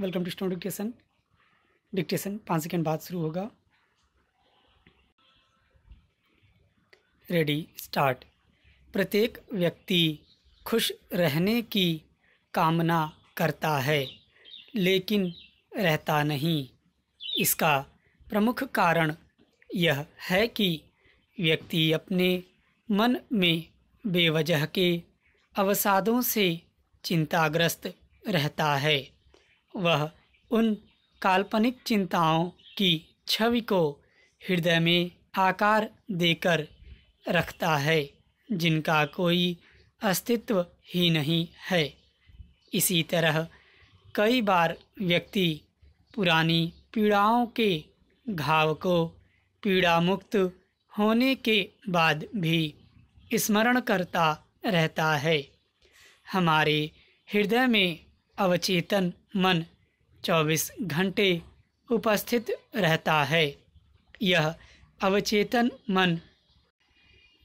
welcome to stone dictation dictation पाँच second बाद शुरू होगा रेडी स्टार्ट प्रत्येक व्यक्ति खुश रहने की कामना करता है लेकिन रहता नहीं इसका प्रमुख कारण यह है कि व्यक्ति अपने मन में बेवजह के अवसादों से चिंताग्रस्त रहता है वह उन काल्पनिक चिंताओं की छवि को हृदय में आकार देकर रखता है जिनका कोई अस्तित्व ही नहीं है इसी तरह कई बार व्यक्ति पुरानी पीड़ाओं के घाव को पीड़ा मुक्त होने के बाद भी स्मरण करता रहता है हमारे हृदय में अवचेतन मन 24 घंटे उपस्थित रहता है यह अवचेतन मन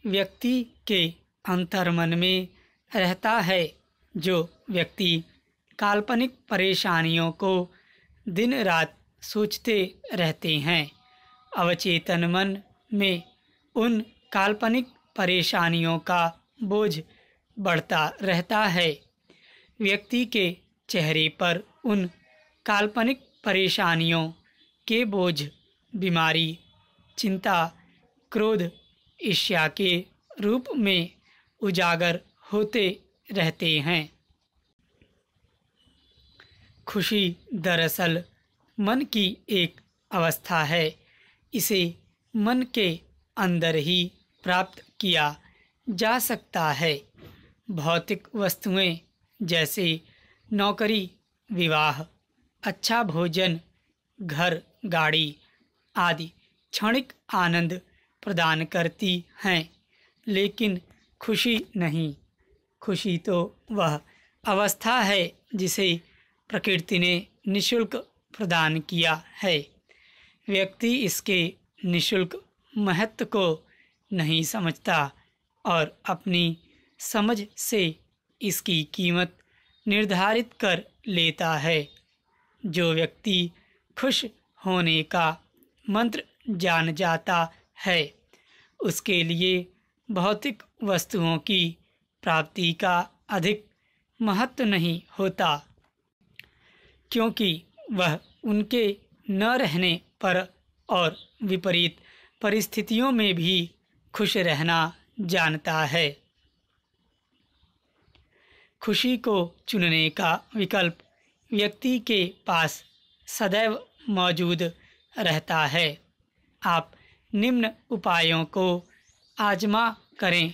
व्यक्ति के अंतर्मन में रहता है जो व्यक्ति काल्पनिक परेशानियों को दिन रात सोचते रहते हैं अवचेतन मन में उन काल्पनिक परेशानियों का बोझ बढ़ता रहता है व्यक्ति के चेहरे पर उन काल्पनिक परेशानियों के बोझ बीमारी चिंता क्रोध ईर्ष्या के रूप में उजागर होते रहते हैं खुशी दरअसल मन की एक अवस्था है इसे मन के अंदर ही प्राप्त किया जा सकता है भौतिक वस्तुएं जैसे नौकरी विवाह अच्छा भोजन घर गाड़ी आदि क्षणिक आनंद प्रदान करती हैं लेकिन खुशी नहीं खुशी तो वह अवस्था है जिसे प्रकृति ने निशुल्क प्रदान किया है व्यक्ति इसके निशुल्क महत्व को नहीं समझता और अपनी समझ से इसकी कीमत निर्धारित कर लेता है जो व्यक्ति खुश होने का मंत्र जान जाता है उसके लिए भौतिक वस्तुओं की प्राप्ति का अधिक महत्व नहीं होता क्योंकि वह उनके न रहने पर और विपरीत परिस्थितियों में भी खुश रहना जानता है खुशी को चुनने का विकल्प व्यक्ति के पास सदैव मौजूद रहता है आप निम्न उपायों को आजमा करें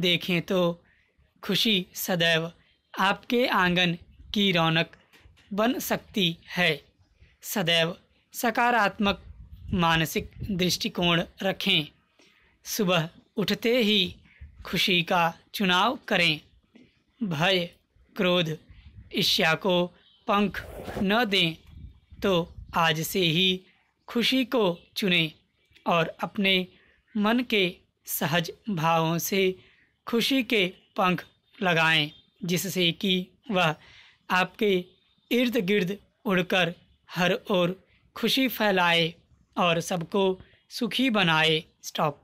देखें तो खुशी सदैव आपके आंगन की रौनक बन सकती है सदैव सकारात्मक मानसिक दृष्टिकोण रखें सुबह उठते ही खुशी का चुनाव करें भय क्रोध ईर्ष्या को पंख न दें तो आज से ही खुशी को चुनें और अपने मन के सहज भावों से खुशी के पंख लगाएं जिससे कि वह आपके इर्द गिर्द उड़कर हर ओर खुशी फैलाए और सबको सुखी बनाए स्टॉप